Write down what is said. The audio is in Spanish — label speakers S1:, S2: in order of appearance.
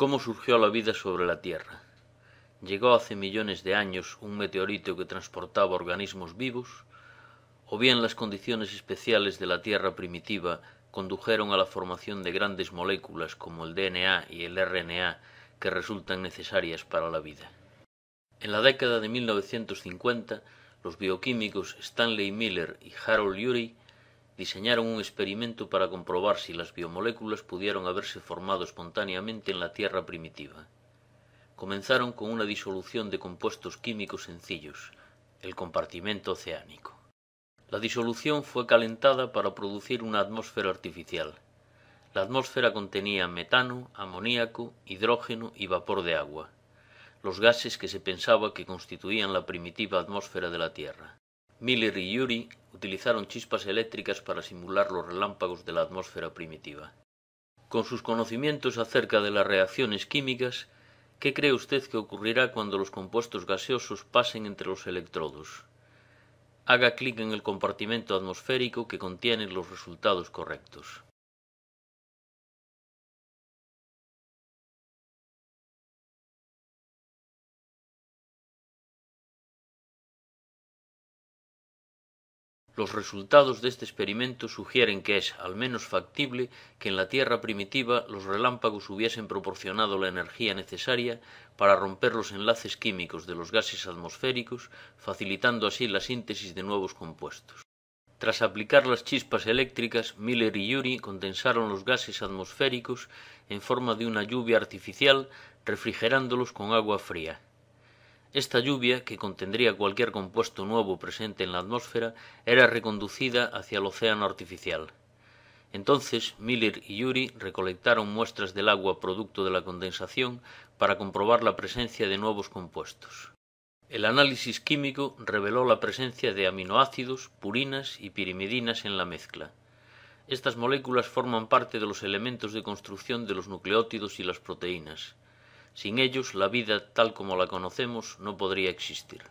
S1: cómo surgió la vida sobre la Tierra. Llegó hace millones de años un meteorito que transportaba organismos vivos, o bien las condiciones especiales de la Tierra primitiva condujeron a la formación de grandes moléculas como el DNA y el RNA que resultan necesarias para la vida. En la década de 1950, los bioquímicos Stanley Miller y Harold Urey diseñaron un experimento para comprobar si las biomoléculas pudieron haberse formado espontáneamente en la Tierra primitiva. Comenzaron con una disolución de compuestos químicos sencillos, el compartimento oceánico. La disolución fue calentada para producir una atmósfera artificial. La atmósfera contenía metano, amoníaco, hidrógeno y vapor de agua, los gases que se pensaba que constituían la primitiva atmósfera de la Tierra. Miller y utilizaron chispas eléctricas para simular los relámpagos de la atmósfera primitiva. Con sus conocimientos acerca de las reacciones químicas, ¿qué cree usted que ocurrirá cuando los compuestos gaseosos pasen entre los electrodos? Haga clic en el compartimento atmosférico que contiene los resultados correctos. Los resultados de este experimento sugieren que es, al menos, factible que en la Tierra primitiva los relámpagos hubiesen proporcionado la energía necesaria para romper los enlaces químicos de los gases atmosféricos, facilitando así la síntesis de nuevos compuestos. Tras aplicar las chispas eléctricas, Miller y Urey condensaron los gases atmosféricos en forma de una lluvia artificial, refrigerándolos con agua fría. Esta lluvia, que contendría cualquier compuesto nuevo presente en la atmósfera, era reconducida hacia el océano artificial. Entonces, Miller y Yuri recolectaron muestras del agua producto de la condensación para comprobar la presencia de nuevos compuestos. El análisis químico reveló la presencia de aminoácidos, purinas y pirimidinas en la mezcla. Estas moléculas forman parte de los elementos de construcción de los nucleótidos y las proteínas. Sin ellos la vida tal como la conocemos no podría existir.